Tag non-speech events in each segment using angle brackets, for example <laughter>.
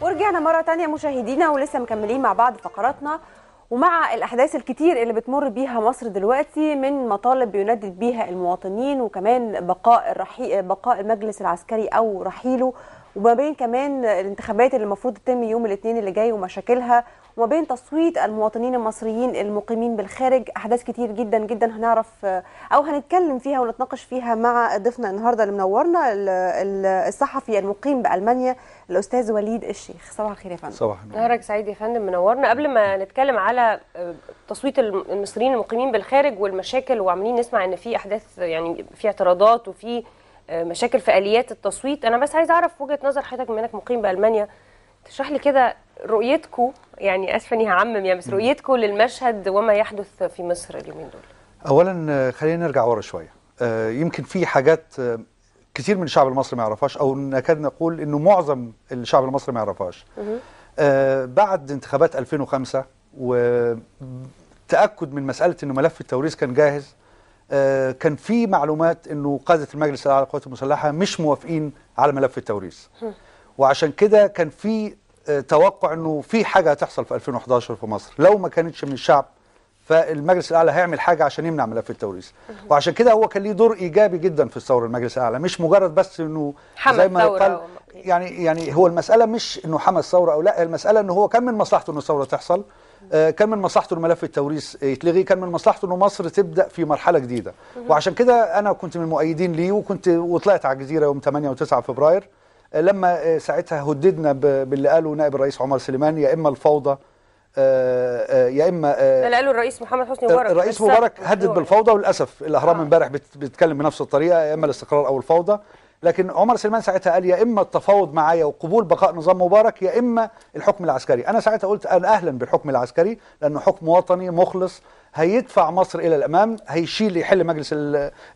ورجعنا مرة تانية مشاهدينا ولسه مكملين مع بعض فقراتنا ومع الأحداث الكتير اللي بتمر بيها مصر دلوقتي من مطالب بيندد بيها المواطنين وكمان بقاء الرحي... بقاء المجلس العسكري أو رحيله وما بين كمان الانتخابات اللي المفروض تتم يوم الاثنين اللي جاي ومشاكلها وما بين تصويت المواطنين المصريين المقيمين بالخارج احداث كتير جدا جدا هنعرف آه، او هنتكلم فيها ونتناقش فيها مع ضيفنا النهارده اللي منورنا الصحفي المقيم بالمانيا الاستاذ وليد الشيخ صباح الخير يا فندم صباح نهارك سعيد يا فندم منورنا قبل ما نتكلم على آه، تصويت المصريين المقيمين بالخارج والمشاكل وعمالين نسمع ان في احداث يعني في اعتراضات وفي مشاكل في اليات التصويت انا بس عايز اعرف وجهه نظر حضرتك بما انك مقيم بالمانيا تشرح لي كده رؤيتكم يعني اسفه اني هعمم يعني بس رؤيتكم للمشهد وما يحدث في مصر اليومين دول اولا خلينا نرجع ورا شويه آه، يمكن في حاجات آه، كثير من الشعب المصري ما يعرفهاش او نكاد نقول انه معظم الشعب المصري ما يعرفهاش آه، بعد انتخابات 2005 وتاكد من مساله انه ملف التوريث كان جاهز آه، كان في معلومات انه قاده المجلس الاعلى للقوات المسلحه مش موافقين على ملف التوريث وعشان كده كان في آه، توقع انه في حاجه هتحصل في 2011 في مصر لو ما كانتش من الشعب فالمجلس الاعلى هيعمل حاجه عشان يمنع ملف التوريث وعشان كده هو كان ليه دور ايجابي جدا في الثوره المجلس الاعلى مش مجرد بس انه زي ما قال يعني يعني هو المساله مش انه حمى الثوره او لا المساله انه هو كان من مصلحته ان الثوره تحصل آه، كان من مصلحته الملف التوريث آه، يتلغي كان من مصلحته انه مصر تبدا في مرحله جديده وعشان كده انا كنت من المؤيدين ليه وكنت وطلعت على الجزيره يوم 8 و9 فبراير آه، لما ساعتها هددنا باللي قاله نائب الرئيس عمر سليمان يا اما الفوضى يا اما اللي قاله الرئيس محمد حسني مبارك الرئيس مبارك هدد بالفوضى وللاسف الاهرام امبارح بتتكلم بنفس الطريقه يا اما الاستقرار او الفوضى لكن عمر سلمان ساعتها قال يا اما التفاوض معايا وقبول بقاء نظام مبارك يا اما الحكم العسكري انا ساعتها قلت انا اهلا بالحكم العسكري لانه حكم وطني مخلص هيدفع مصر الى الامام هيشيل يحل مجلس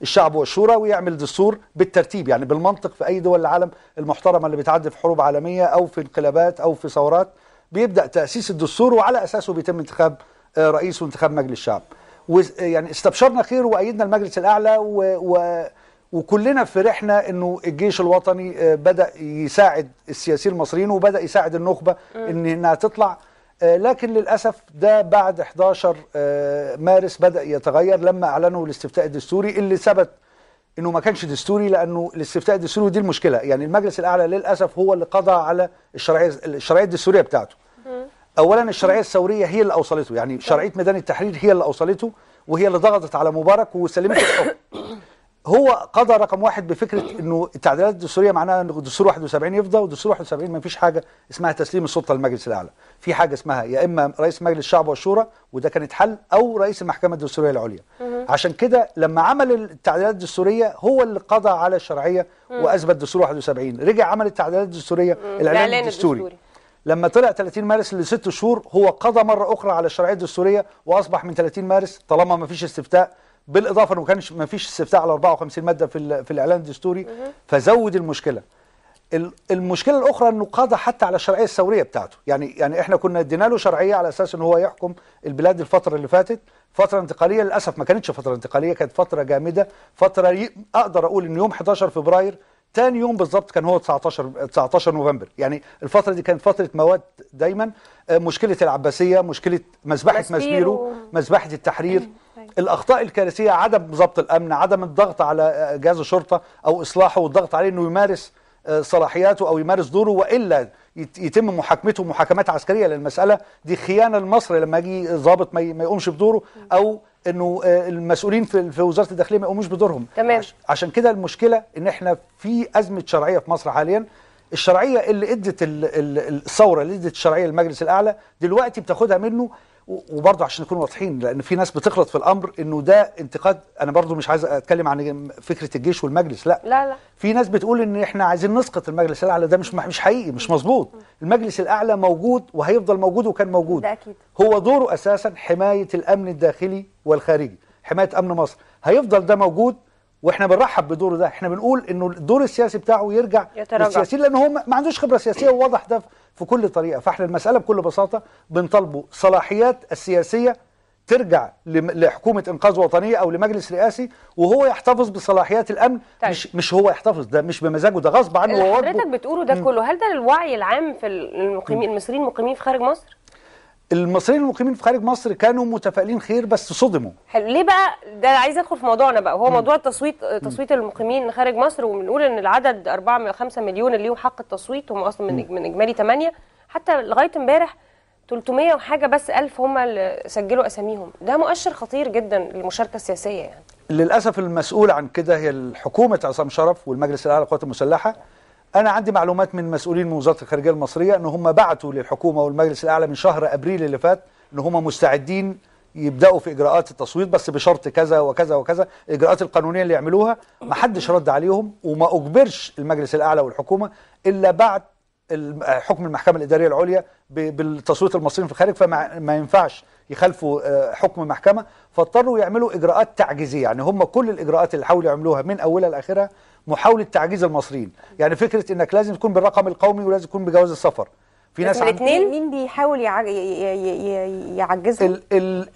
الشعب والشورى ويعمل دستور بالترتيب يعني بالمنطق في اي دول العالم المحترمه اللي بتعدي في حروب عالميه او في انقلابات او في ثورات بيبدا تاسيس الدستور وعلى اساسه بيتم انتخاب آه، رئيس وانتخاب مجلس الشعب ويعني استبشرنا خير وايدنا المجلس الاعلى و... و... وكلنا فرحنا انه الجيش الوطني آه، بدا يساعد السياسيين المصريين وبدا يساعد النخبه ان انها تطلع آه، لكن للاسف ده بعد 11 آه، مارس بدا يتغير لما اعلنوا الاستفتاء الدستوري اللي ثبت انه ما كانش دستوري لانه الاستفتاء الدستوري ودي المشكله يعني المجلس الاعلى للاسف هو اللي قضى على الشرعيه الشرعيه الدستوريه بتاعته اولا الشرعيه الثوريه هي اللي اوصلته يعني شرعيه ميدان التحرير هي اللي اوصلته وهي اللي ضغطت على مبارك وسلمت الحكم <coughs> هو قضى رقم واحد بفكره انه التعديلات الدستوريه معناها ان دستور 71 يفضى ودستور 71 ما فيش حاجه اسمها تسليم السلطه للمجلس الاعلى، في حاجه اسمها يا اما رئيس مجلس الشعب والشورى وده كان اتحل او رئيس المحكمه الدستوريه العليا. عشان كده لما عمل التعديلات الدستوريه هو اللي قضى على الشرعيه واثبت دستور 71، رجع عمل التعديلات الدستوريه الاعلان الدستوري. لما طلع 30 مارس لست شهور هو قضى مره اخرى على الشرعيه الدستوريه واصبح من 30 مارس طالما ما فيش استفتاء بالاضافه انه ما كانش ما فيش استفتاء على 54 ماده في في الاعلان الدستوري فزود المشكله المشكله الاخرى انه قضى حتى على الشرعيه الثوريه بتاعته يعني يعني احنا كنا ادينا له شرعيه على اساس ان هو يحكم البلاد الفتره اللي فاتت فتره انتقاليه للاسف ما كانتش فتره انتقاليه كانت فتره جامده فتره ي... اقدر اقول ان يوم 11 فبراير تاني يوم بالظبط كان هو 19 19 نوفمبر يعني الفتره دي كانت فتره مواد دايما آه، مشكله العباسيه مشكله مذبحه مسبيرو مذبحه التحرير طيب. الاخطاء الكارثيه عدم ضبط الامن عدم الضغط على جهاز الشرطه او اصلاحه والضغط عليه انه يمارس آه، صلاحياته او يمارس دوره والا يتم محاكمته محاكمات عسكريه للمساله دي خيانه لمصر لما يجي ضابط ما يقومش بدوره او انه آه، المسؤولين في وزاره الداخليه ما يقوموش بدورهم تمام عشان كده المشكله ان احنا في ازمه شرعيه في مصر حاليا الشرعيه اللي ادت الثوره اللي ادت الشرعيه للمجلس الاعلى دلوقتي بتاخدها منه وبرضه عشان نكون واضحين لان في ناس بتغلط في الامر انه ده انتقاد انا برضه مش عايز اتكلم عن فكره الجيش والمجلس لا لا لا في ناس بتقول ان احنا عايزين نسقط المجلس الاعلى ده مش مش حقيقي مش مظبوط المجلس الاعلى موجود وهيفضل موجود وكان موجود ده اكيد هو دوره اساسا حمايه الامن الداخلي والخارجي حمايه امن مصر هيفضل ده موجود واحنا بنرحب بدوره ده احنا بنقول انه الدور السياسي بتاعه يرجع للسياسيين لان هو ما عندوش خبره سياسيه وواضح ده في كل طريقه فاحنا المساله بكل بساطه بنطالبه صلاحيات السياسيه ترجع لحكومه انقاذ وطنيه او لمجلس رئاسي وهو يحتفظ بصلاحيات الامن طيب. مش مش هو يحتفظ ده مش بمزاجه ده غصب عنه اللي حضرتك بتقوله ده كله هل ده الوعي العام في المقيمين المصريين المقيمين في خارج مصر المصريين المقيمين في خارج مصر كانوا متفائلين خير بس صدموا حلو ليه بقى ده عايز ادخل في موضوعنا بقى وهو موضوع التصويت تصويت المقيمين خارج مصر وبنقول ان العدد 4 من 5 مليون اللي ليهم حق التصويت هم اصلا من من اجمالي 8 حتى لغايه امبارح 300 وحاجه بس الف هم اللي سجلوا اساميهم ده مؤشر خطير جدا للمشاركه السياسيه يعني للاسف المسؤول عن كده هي الحكومه عصام شرف والمجلس الاعلى للقوات المسلحه أنا عندي معلومات من مسؤولين من وزارة الخارجية المصرية أن هم بعتوا للحكومة والمجلس الأعلى من شهر أبريل اللي فات أن هم مستعدين يبداوا في اجراءات التصويت بس بشرط كذا وكذا وكذا الاجراءات القانونيه اللي يعملوها ما حدش رد عليهم وما اجبرش المجلس الاعلى والحكومه الا بعد حكم المحكمه الاداريه العليا بالتصويت المصريين في الخارج فما ينفعش يخالفوا آه، حكم محكمه فاضطروا يعملوا اجراءات تعجيزيه يعني هم كل الاجراءات اللي حاولوا يعملوها من اولها لاخرها محاوله تعجيز المصريين يعني فكره انك لازم تكون بالرقم القومي ولازم تكون بجواز السفر في ناس الاثنين مين بيحاول يعجزهم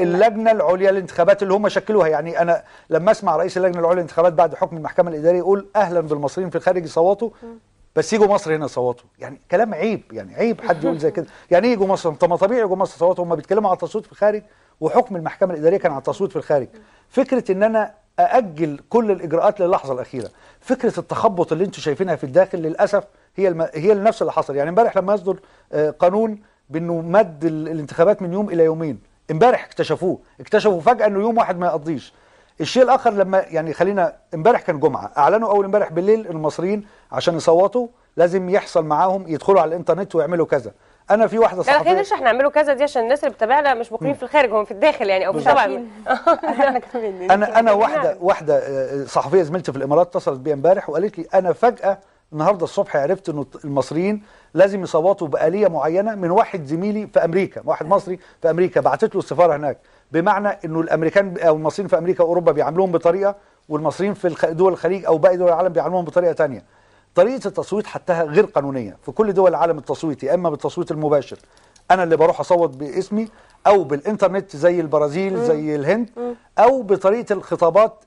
اللجنه العليا للانتخابات اللي هم شكلوها يعني انا لما اسمع رئيس اللجنه العليا للانتخابات بعد حكم المحكمه الاداريه يقول اهلا بالمصريين في الخارج صوتوا بس يجوا مصر هنا يصوتوا يعني كلام عيب يعني عيب حد يقول زي كده <laughs> يعني ايه يجوا مصر طب ما طبيعي يجوا مصر يصوتوا هم بيتكلموا على التصويت في الخارج وحكم المحكمه الاداريه كان على التصويت في الخارج فكره ان انا ااجل كل الاجراءات للحظه الاخيره فكره التخبط اللي انتم شايفينها في الداخل للاسف هي الم... هي نفس اللي حصل يعني امبارح لما يصدر آه، قانون بانه مد الانتخابات من يوم الى يومين امبارح اكتشفوه اكتشفوا فجاه انه يوم واحد ما يقضيش الشيء الاخر لما يعني خلينا امبارح كان جمعه اعلنوا اول امبارح بالليل المصريين عشان يصوتوا لازم يحصل معاهم يدخلوا على الانترنت ويعملوا كذا انا في واحده صحفيه خلينا احنا نعملوا كذا دي عشان الناس اللي بتتابعنا مش مقيمين في الخارج هم في الداخل يعني او في طبعا <laughs> يعني. انا انا <laughs> واحده واحده آه، صحفيه زميلتي في الامارات اتصلت بيا امبارح وقالت لي انا فجاه النهارده الصبح عرفت انه المصريين لازم يصوتوا باليه معينه من واحد زميلي في امريكا واحد مصري في امريكا بعتت له السفاره هناك بمعنى انه الامريكان او المصريين في امريكا واوروبا بيعاملوهم بطريقه والمصريين في دول الخليج او باقي دول العالم بيعاملوهم بطريقه ثانيه طريقه التصويت حتى غير قانونيه في كل دول العالم التصويت يا اما بالتصويت المباشر انا اللي بروح اصوت باسمي او بالانترنت زي البرازيل زي الهند او بطريقه الخطابات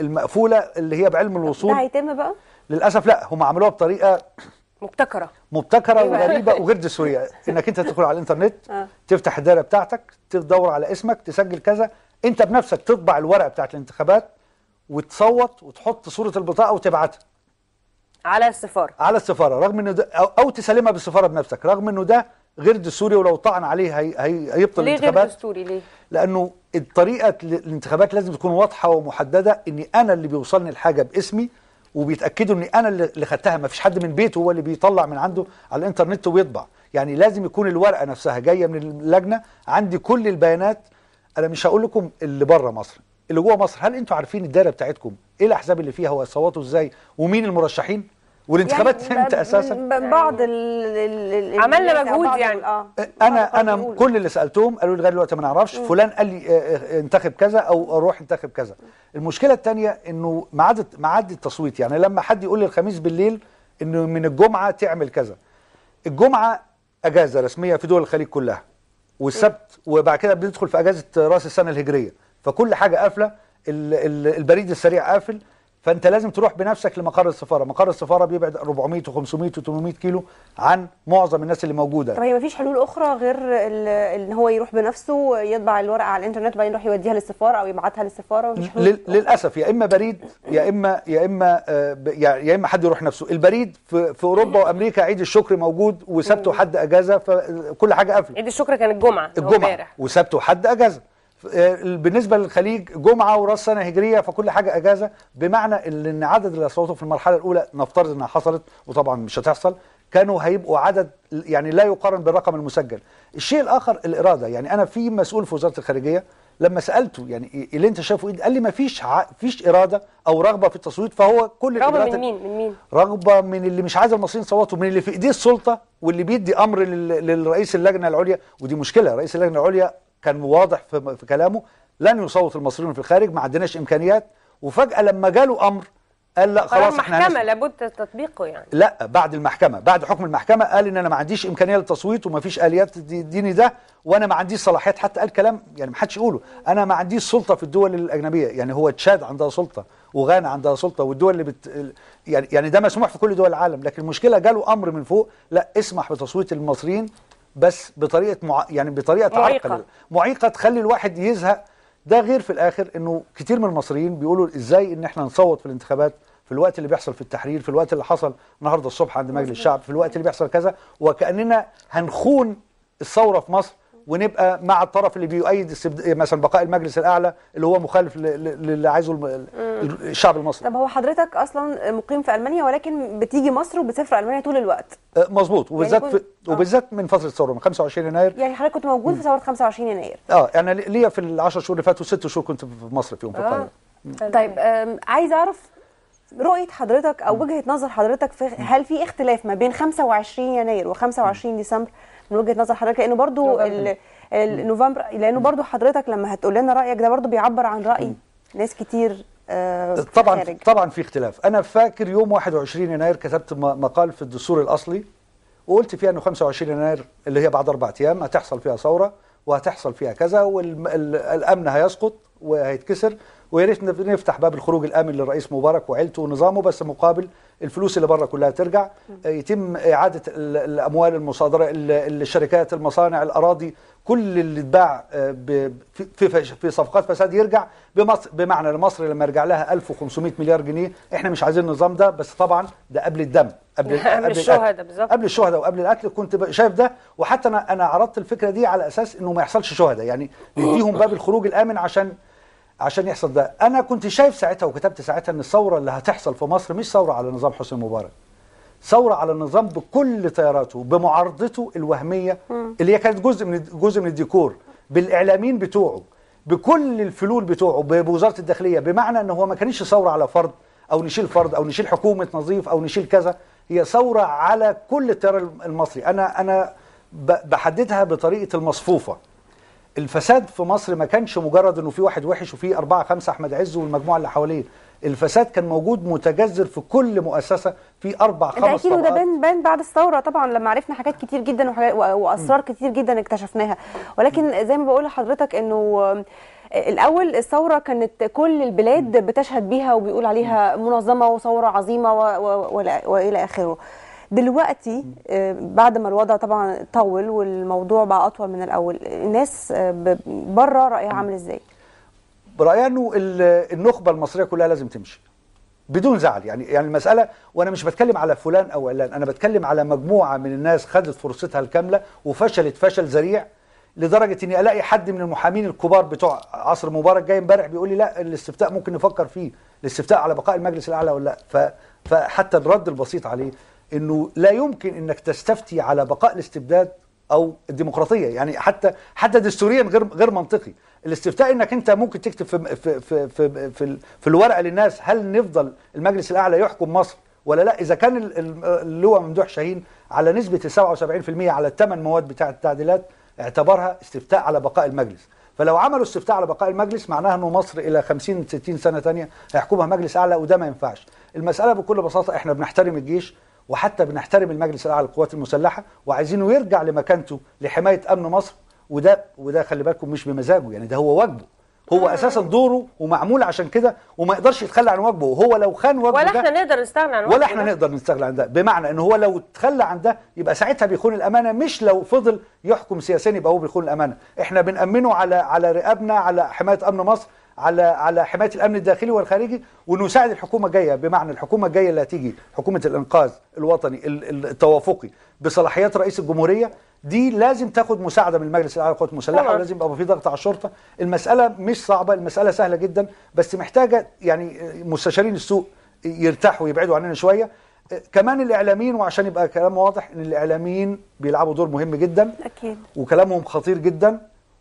المقفوله اللي هي بعلم الوصول ده هيتم بقى للاسف لا هم عملوها بطريقه مبتكره مبتكره أيوة. وغريبه <laughs> وغير دستوريه انك انت تدخل على الانترنت آه. تفتح الدايره بتاعتك تدور على اسمك تسجل كذا انت بنفسك تطبع الورقه بتاعت الانتخابات وتصوت وتحط صوره البطاقه وتبعتها على السفاره على السفاره رغم انه ده او, أو تسلمها بالسفاره بنفسك رغم انه ده غير دستوري ولو طعن عليه هي هي هيبطل ليه الانتخابات ليه غير دستوري ليه؟ لانه الطريقه الانتخابات لازم تكون واضحه ومحدده ان انا اللي بيوصلني الحاجه باسمي وبيتاكدوا ان انا اللي خدتها ما فيش حد من بيته هو اللي بيطلع من عنده على الانترنت ويطبع يعني لازم يكون الورقه نفسها جايه من اللجنه عندي كل البيانات انا مش هقول لكم اللي بره مصر اللي جوه مصر هل انتوا عارفين الدايره بتاعتكم ايه الاحزاب اللي فيها وصوتوا ازاي ومين المرشحين والانتخابات يعني امتى اساسا بعض ال عملنا يعني مجهود يعني آه. انا انا كل اللي سالتهم قالوا لي لغايه دلوقتي ما نعرفش فلان قال لي آه، آه، آه، انتخب كذا او روح انتخب كذا المشكله الثانيه انه ميعاد ميعاد التصويت يعني لما حد يقول لي الخميس بالليل انه من الجمعه تعمل كذا الجمعه اجازه رسميه في دول الخليج كلها والسبت وبعد كده بندخل في اجازه راس السنه الهجريه فكل حاجه قافله البريد السريع قافل فانت لازم تروح بنفسك لمقر السفاره مقر السفاره بيبعد 400 و500 و800 كيلو عن معظم الناس اللي موجوده طب هي فيش حلول اخرى غير ان هو يروح بنفسه يطبع الورقه على الانترنت وبعدين يروح يوديها للسفاره او يبعتها للسفاره مفيش حلول لل... للاسف يا اما بريد يا اما يا اما آه، يا اما حد يروح نفسه البريد في, في اوروبا وامريكا عيد الشكر موجود وسبت وحد اجازه فكل حاجه قافله عيد الشكر كان الجمعه الجمعه وسبت وحد اجازه بالنسبه للخليج جمعه وراس سنه هجريه فكل حاجه اجازه بمعنى ان عدد اللي صوتوا في المرحله الاولى نفترض انها حصلت وطبعا مش هتحصل كانوا هيبقوا عدد يعني لا يقارن بالرقم المسجل الشيء الاخر الاراده يعني انا في مسؤول في وزاره الخارجيه لما سالته يعني اللي انت شايفه ايه قال لي ما فيش ع... فيش اراده او رغبه في التصويت فهو كل رغبه من مين من مين رغبه من اللي مش عايز المصريين يصوتوا من اللي في ايديه السلطه واللي بيدي امر لل... للرئيس اللجنه العليا ودي مشكله رئيس اللجنه العليا كان واضح في, كلامه لن يصوت المصريون في الخارج ما عندناش امكانيات وفجاه لما جاله امر قال لا خلاص احنا المحكمه لابد تطبيقه يعني لا بعد المحكمه بعد حكم المحكمه قال ان انا ما عنديش امكانيه للتصويت وما فيش اليات تديني ده وانا ما عنديش صلاحيات حتى قال كلام يعني ما حدش يقوله انا ما عنديش سلطه في الدول الاجنبيه يعني هو تشاد عندها سلطه وغانا عندها سلطه والدول اللي بت يعني يعني ده مسموح في كل دول العالم لكن المشكله جاله امر من فوق لا اسمح بتصويت المصريين بس بطريقه مع... يعني بطريقه معيقه معيقه تخلي الواحد يزهق ده غير في الاخر انه كتير من المصريين بيقولوا ازاي ان احنا نصوت في الانتخابات في الوقت اللي بيحصل في التحرير في الوقت اللي حصل النهارده الصبح عند مجلس الشعب في الوقت اللي بيحصل كذا وكاننا هنخون الثوره في مصر ونبقى مع الطرف اللي بيؤيد مثلا بقاء المجلس الاعلى اللي هو مخالف للي عايزه الشعب المصري طب هو حضرتك اصلا مقيم في المانيا ولكن بتيجي مصر وبتسافر المانيا طول الوقت أه، مظبوط يعني وبالذات يعني كنت... وبالذات من فتره الثوره من 25 يناير يعني حضرتك كنت موجود في ثوره 25 يناير اه يعني ليا في ال 10 شهور اللي فاتوا ست شهور كنت في مصر فيهم في آه. القاهره آه. طيب عايز اعرف رؤيه حضرتك او وجهه نظر حضرتك في هل في اختلاف ما بين 25 يناير و 25 ديسمبر من وجهه نظر حضرتك لانه برضو نوفمبر لانه برضو حضرتك لما هتقول لنا رايك ده برضو بيعبر عن راي ناس كتير آه طبعا خارج. طبعا في اختلاف انا فاكر يوم 21 يناير كتبت مقال في الدستور الاصلي وقلت فيها انه 25 يناير اللي هي بعد اربع ايام هتحصل فيها ثوره وهتحصل فيها كذا والامن هيسقط وهيتكسر ويا ريت نفتح باب الخروج الامن للرئيس مبارك وعيلته ونظامه بس مقابل الفلوس اللي بره كلها ترجع يتم اعاده الاموال المصادره الشركات المصانع الاراضي كل اللي اتباع آه، في في صفقات فساد يرجع بمصر بمعنى لمصر لما يرجع لها 1500 مليار جنيه احنا مش عايزين النظام ده بس طبعا ده قبل الدم قبل <laughs> قبل الشهداء بالظبط قبل الشهداء وقبل القتل كنت شايف ده وحتى انا انا عرضت الفكره دي على اساس انه ما يحصلش شهداء يعني <laughs> نديهم باب الخروج الامن عشان عشان يحصل ده انا كنت شايف ساعتها وكتبت ساعتها ان الثوره اللي هتحصل في مصر مش ثوره على نظام حسني مبارك ثوره على النظام بكل تياراته بمعارضته الوهميه اللي هي كانت جزء من جزء من الديكور بالاعلاميين بتوعه بكل الفلول بتوعه بوزاره الداخليه بمعنى ان هو ما كانش ثوره على فرد او نشيل فرد او نشيل حكومه نظيف او نشيل كذا هي ثوره على كل التيار المصري انا انا بحددها بطريقه المصفوفه الفساد في مصر ما كانش مجرد انه في واحد وحش وفي أربعة خمسة أحمد عز والمجموعة اللي حواليه الفساد كان موجود متجذر في كل مؤسسه في اربع خمس طبقات اكيد وده بان بان بعد الثوره طبعا لما عرفنا حاجات كتير جدا واسرار كتير جدا اكتشفناها ولكن زي ما بقول لحضرتك انه آه، الاول الثوره كانت كل البلاد بتشهد بيها وبيقول عليها منظمه وثوره عظيمه والى اخره دلوقتي آه، بعد ما الوضع طبعا طول والموضوع بقى اطول من الاول الناس آه، بره رايها عامل ازاي برايي انه النخبه المصريه كلها لازم تمشي بدون زعل يعني يعني المساله وانا مش بتكلم على فلان او علان انا بتكلم على مجموعه من الناس خدت فرصتها الكامله وفشلت فشل ذريع لدرجه اني الاقي حد من المحامين الكبار بتوع عصر مبارك جاي امبارح بيقول لي لا الاستفتاء ممكن نفكر فيه الاستفتاء على بقاء المجلس الاعلى ولا لا فحتى الرد البسيط عليه انه لا يمكن انك تستفتي على بقاء الاستبداد او الديمقراطيه يعني حتى حتى دستوريا غير غير منطقي الاستفتاء انك انت ممكن تكتب في في في في, في, في الورقه للناس هل نفضل المجلس الاعلى يحكم مصر ولا لا اذا كان اللواء ممدوح شاهين على نسبه 77% على الثمان مواد بتاعه التعديلات اعتبرها استفتاء على بقاء المجلس فلو عملوا استفتاء على بقاء المجلس معناها انه مصر الى 50 60 سنه ثانيه هيحكمها مجلس اعلى وده ما ينفعش المساله بكل بساطه احنا بنحترم الجيش وحتى بنحترم المجلس الاعلى للقوات المسلحه وعايزينه يرجع لمكانته لحمايه امن مصر وده وده خلي بالكم مش بمزاجه يعني ده هو واجبه هو اساسا دوره ومعمول عشان كده وما يقدرش يتخلى عن واجبه وهو لو خان واجبه ولا احنا نقدر نستغنى عن ولا احنا نقدر نستغنى عن ده بمعنى ان هو لو تخلى عن ده يبقى ساعتها بيخون الامانه مش لو فضل يحكم سياسيا يبقى هو بيخون الامانه احنا بنامنه على على رقابنا على حمايه امن مصر على على حمايه الامن الداخلي والخارجي ونساعد الحكومه الجايه بمعنى الحكومه الجايه اللي هتيجي حكومه الانقاذ الوطني التوافقي بصلاحيات رئيس الجمهوريه دي لازم تاخد مساعده من المجلس الاعلى للقوات المسلحه ولازم يبقى في ضغط على الشرطه المساله مش صعبه المساله سهله جدا بس محتاجه يعني مستشارين السوق يرتاحوا ويبعدوا عننا شويه كمان الاعلاميين وعشان يبقى كلام واضح ان الاعلاميين بيلعبوا دور مهم جدا اكيد وكلامهم خطير جدا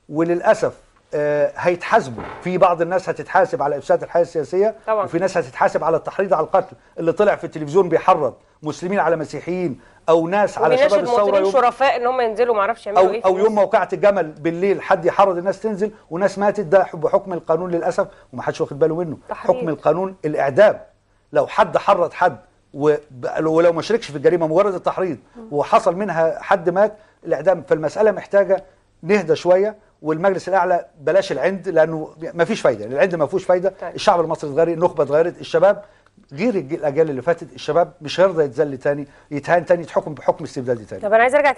وللاسف آه، هيتحاسبوا في بعض الناس هتتحاسب على افساد الحياه السياسيه طبعا. وفي ناس هتتحاسب على التحريض على القتل اللي طلع في التلفزيون بيحرض مسلمين على مسيحيين او ناس على شباب الثوره يوم شرفاء ان هم ينزلوا ما اعرفش يعملوا ايه او يوم موقعه الجمل بالليل حد يحرض الناس تنزل وناس ماتت ده بحكم القانون للاسف ومحدش واخد باله منه تحريض. حكم القانون الاعدام لو حد حرض حد ولو ما شاركش في الجريمه مجرد التحريض وحصل منها حد مات الاعدام فالمساله محتاجه نهدى شويه والمجلس الاعلى بلاش العند لانه ما فيش فايده العند ما فيهوش فايده طيب. الشعب المصري اتغير النخبه اتغيرت الشباب غير الاجيال اللي فاتت الشباب مش هيرضى يتذل تاني يتهان تاني يتحكم بحكم استبدادي تاني طب انا عايز ارجع